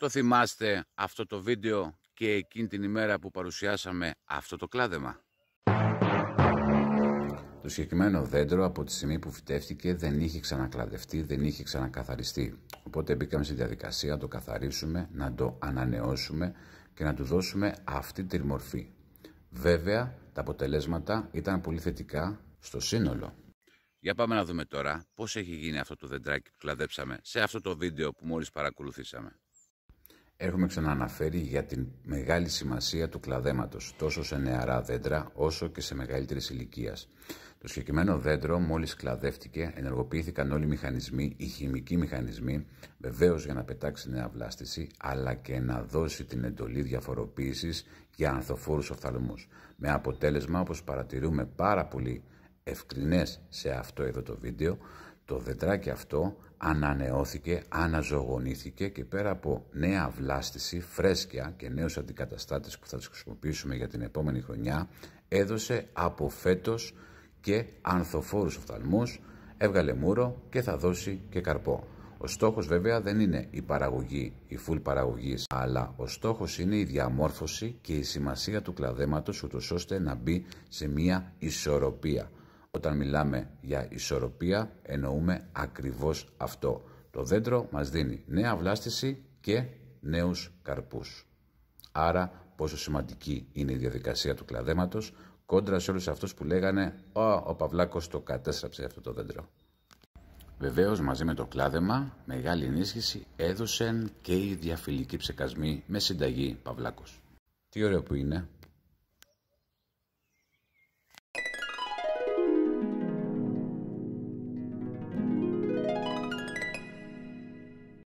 Το θυμάστε αυτό το βίντεο και εκείνη την ημέρα που παρουσιάσαμε αυτό το κλάδεμα. Το συγκεκριμένο δέντρο από τη στιγμή που φυτεύτηκε δεν είχε ξανακλαδευτεί, δεν είχε ξανακαθαριστεί. Οπότε μπήκαμε στη διαδικασία να το καθαρίσουμε, να το ανανεώσουμε και να του δώσουμε αυτή τη μορφή. Βέβαια, τα αποτελέσματα ήταν πολύ θετικά στο σύνολο. Για πάμε να δούμε τώρα πώς έχει γίνει αυτό το δεντράκι που κλαδέψαμε σε αυτό το βίντεο που μόλις παρακολουθήσαμε. Έχουμε ξανααναφέρει για την μεγάλη σημασία του κλαδέματος, τόσο σε νεαρά δέντρα όσο και σε μεγαλύτερης ηλικίας. Το συγκεκριμένο δέντρο μόλις κλαδεύτηκε, ενεργοποιήθηκαν όλοι οι μηχανισμοί, οι χημικοί μηχανισμοί, βεβαίως για να πετάξει νέα βλάστηση, αλλά και να δώσει την εντολή διαφοροποίησης για ανθοφόρους οφθαλμούς. Με αποτέλεσμα, όπως παρατηρούμε πάρα πολύ ευκρινές σε αυτό εδώ το βίντεο, το δεντράκι αυτό ανανεώθηκε, αναζωογονήθηκε και πέρα από νέα βλάστηση, φρέσκια και νέους αντικαταστάτες που θα τις χρησιμοποιήσουμε για την επόμενη χρονιά, έδωσε από φέτος και ανθοφόρους οφθαλμούς, έβγαλε μούρο και θα δώσει και καρπό. Ο στόχος βέβαια δεν είναι η παραγωγή, η full παραγωγή, αλλά ο στόχος είναι η διαμόρφωση και η σημασία του κλαδέματος, ούτως ώστε να μπει σε μια ισορροπία. Όταν μιλάμε για ισορροπία εννοούμε ακριβώς αυτό. Το δέντρο μας δίνει νέα βλάστηση και νέους καρπούς. Άρα πόσο σημαντική είναι η διαδικασία του κλαδέματος κόντρα σε όλους αυτούς που λέγανε «Ο, ο Παυλάκος το κατέστραψε αυτό το δέντρο». Βεβαίως, μαζί με το κλάδεμα, μεγάλη ενίσχυση έδωσαν και οι διαφιλικοί ψεκασμοί με συνταγή Παυλάκος. Τι ωραίο που είναι!